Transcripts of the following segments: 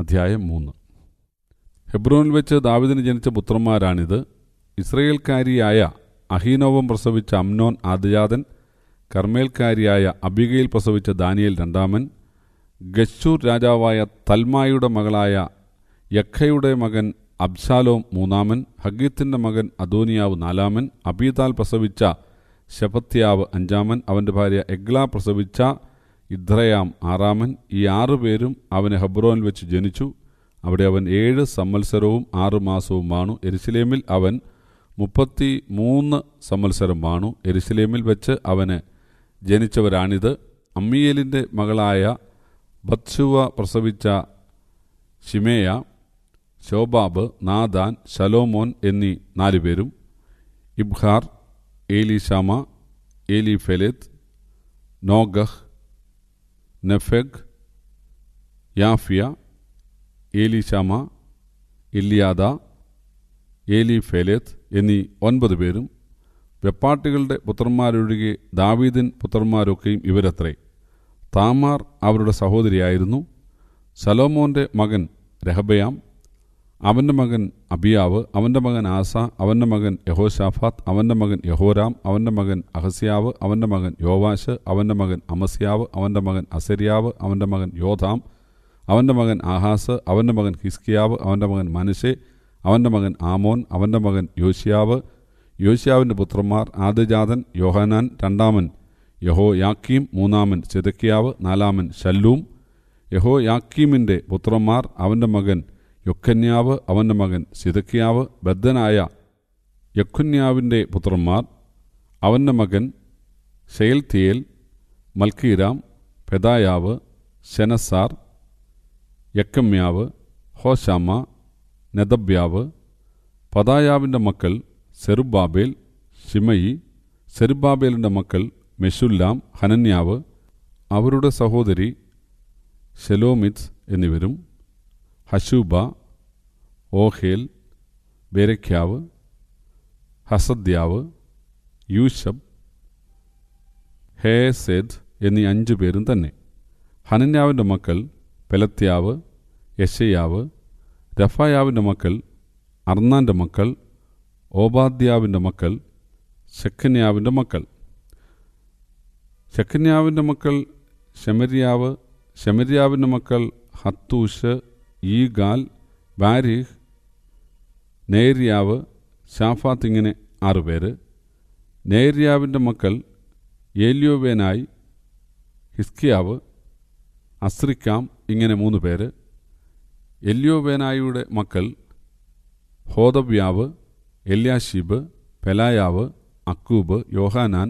അധ്യായം മൂന്ന് ഹെബ്രോനിൽ വെച്ച് ദാവിദിന് ജനിച്ച പുത്രന്മാരാണിത് ഇസ്രയേൽക്കാരിയായ അഹീനോവം പ്രസവിച്ച അംനോൻ ആദ്യജാതൻ കർമ്മേൽക്കാരിയായ അബികയിൽ പ്രസവിച്ച ദാനിയേൽ രണ്ടാമൻ ഗശൂർ രാജാവായ തൽമായുടെ മകളായ യഖയുടെ മകൻ അബ്ശാലോം മൂന്നാമൻ ഹഗീത്തിൻ്റെ മകൻ അദോനിയാവ് നാലാമൻ അബീതാൽ പ്രസവിച്ച ശപത്യാവ് അഞ്ചാമൻ അവൻ്റെ ഭാര്യ എഗ്ല പ്രസവിച്ച ഇദ്രയാം ആറാമൻ ഈ ആറുപേരും അവന് ഹബ്രോനിൽ വെച്ച് ജനിച്ചു അവിടെ അവൻ ഏഴ് സമ്മത്സരവും ആറു മാസവും വാണു എരുസലേമിൽ അവൻ മുപ്പത്തി മൂന്ന് സമ്മത്സരം വാണു എരുസലേമിൽ വെച്ച് അവന് ജനിച്ചവരാണിത് അമ്മിയലിൻ്റെ മകളായ ബത്സുവ പ്രസവിച്ച ഷിമേയ ശോബാബ് നാദാൻ ശലോമോൻ എന്നീ പേരും ഇബ്ഹാർ ഏലി ഷാമ ഏലി ഫെലിത് നോഗഹ് നെഫെഗ് യാഫിയ ഏലിശാമ ഇല്ലിയാദ ഏലി ഫെലേത്ത് എന്നീ ഒൻപത് പേരും വെപ്പാട്ടികളുടെ പുത്രന്മാരൊഴികെ ദാവീദിൻ പുത്രന്മാരൊക്കെയും ഇവരത്രേ താമാർ അവരുടെ സഹോദരിയായിരുന്നു സലോമോൻ്റെ മകൻ രഹബയാം അവൻ്റെ മകൻ അബിയാവ് അവൻ്റെ മകൻ ആസ അവൻ്റെ മകൻ യഹോഷാഫാത്ത് അവൻ്റെ മകൻ യഹോരാം അവൻ്റെ മകൻ അഹസ്യാവ് അവൻ്റെ മകൻ യോവാശ് അവൻ്റെ മകൻ അമസ്യാവ് അവൻ്റെ മകൻ അസരിയാവ് അവൻ്റെ മകൻ യോധാം അവൻ്റെ മകൻ ആഹാസ് അവൻ്റെ മകൻ ഹിസ്കിയാവ് അവൻ്റെ മകൻ മനുഷെ അവൻ്റെ മകൻ ആമോൻ അവൻ്റെ മകൻ യോശിയാവ് യോശിയാവിൻ്റെ പുത്രന്മാർ ആദ്യജാതൻ യോഹാനാൻ രണ്ടാമൻ യഹോ യാക്കീം മൂന്നാമൻ ചെതക്കിയാവ് നാലാമൻ ഷല്ലൂം യഹോ യാക്കീമിൻ്റെ പുത്രന്മാർ അവൻ്റെ മകൻ യൊക്കന്യാവ് അവൻ്റെ മകൻ സിതക്കിയാവ് ബദ്ധനായ യഖുന്യാവിൻ്റെ പുത്രന്മാർ അവൻ്റെ മകൻ ഷെയൽത്തിയേൽ മൽക്കീരാം പെദായാവ് ശനസാർ യക്കമ്യാവ് ഹോശാമ നെതബ്യാവ് പദായാവിൻ്റെ മക്കൾ സെറുബാബേൽ ഷിമയി സെറുബാബേലിൻ്റെ മക്കൾ മെഷുല്ലാം ഹനന്യാവ് അവരുടെ സഹോദരി ഷെലോമിത്സ് എന്നിവരും ഹശൂബ ഓഹേൽ ബെരഖ്യാവ് ഹസദ്യാവ് യൂഷബ് ഹേസേദ് എന്നീ അഞ്ചു പേരും തന്നെ ഹനന്യാവിൻ്റെ മക്കൾ പെലത്യാവ് യശയാവ് രഫായാവിൻ്റെ മക്കൾ അർന്നാൻ്റെ മക്കൾ ഓബാദ്യാവിൻ്റെ മക്കൾ ശക്കന്യാവിൻ്റെ മക്കൾ ശക്കന്യാവിൻ്റെ മക്കൾ ഷെമരിയാവ് ഷെമരിയാവിൻ്റെ മക്കൾ ഹത്തൂഷ് ഈഗാൽ ബാരിഹ് നെയ്രിയാവ് ഷാഫാത്ത് ഇങ്ങനെ ആറുപേര് നേര്യാവിൻ്റെ മക്കൾ ഏലിയോവേനായി ഹിസ്കിയാവ് അസ്രിക്കാം ഇങ്ങനെ മൂന്ന് പേര് എല്യോവേനായിയുടെ മക്കൾ ഹോദവ്യാവ് എല്യാഷീബ് പെലായാവ് അക്കൂബ് യോഹാനാൻ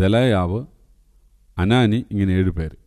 ദലയാവ് അനാനി ഇങ്ങനെ ഏഴ് പേര്